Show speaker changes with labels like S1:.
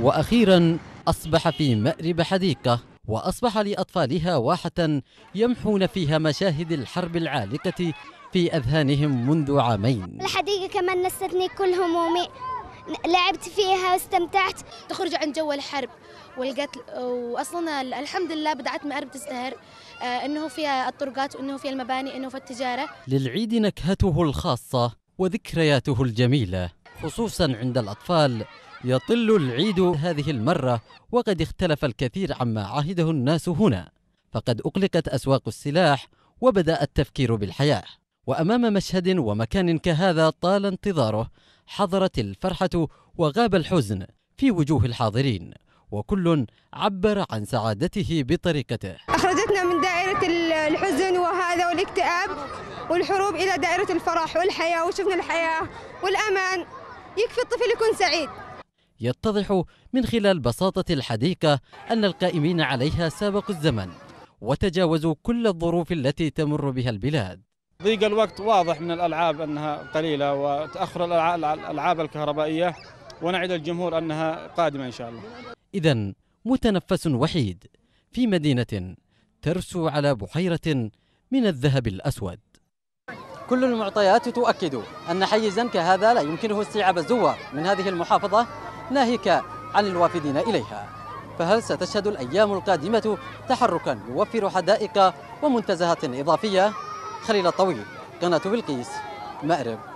S1: وأخيرا أصبح في مأرب حديقة وأصبح لأطفالها واحة يمحون فيها مشاهد الحرب العالقة في أذهانهم منذ عامين
S2: الحديقة كمان نستني كل همومي لعبت فيها واستمتعت تخرج عن جو الحرب والقتل واصلا الحمد لله بدعتنا مأرب تزدهر آه، انه فيها الطرقات وانه فيها المباني انه في التجاره
S1: للعيد نكهته الخاصه وذكرياته الجميله خصوصا عند الاطفال يطل العيد هذه المرة وقد اختلف الكثير عما عهده الناس هنا فقد أقلقت أسواق السلاح وبدأ التفكير بالحياة وأمام مشهد ومكان كهذا طال انتظاره حضرت الفرحة وغاب الحزن في وجوه الحاضرين وكل عبر عن سعادته بطريقته
S2: أخرجتنا من دائرة الحزن وهذا والاكتئاب والحروب إلى دائرة الفرح والحياة وشفنا الحياة والأمان يكفي الطفل يكون سعيد
S1: يتضح من خلال بساطة الحديقة أن القائمين عليها سابقوا الزمن وتجاوزوا كل الظروف التي تمر بها البلاد
S3: ضيق الوقت واضح من الألعاب أنها قليلة وتأخر الألعاب الكهربائية ونعد الجمهور أنها قادمة إن شاء الله
S1: إذا متنفس وحيد في مدينة ترسو على بحيرة من الذهب الأسود كل المعطيات تؤكد أن حيزا كهذا لا يمكنه استيعاب الزوار من هذه المحافظة ناهيك عن الوافدين إليها فهل ستشهد الأيام القادمة تحركا يوفر حدائق ومنتزهات إضافية؟ خليل الطويل قناة بلقيس مأرب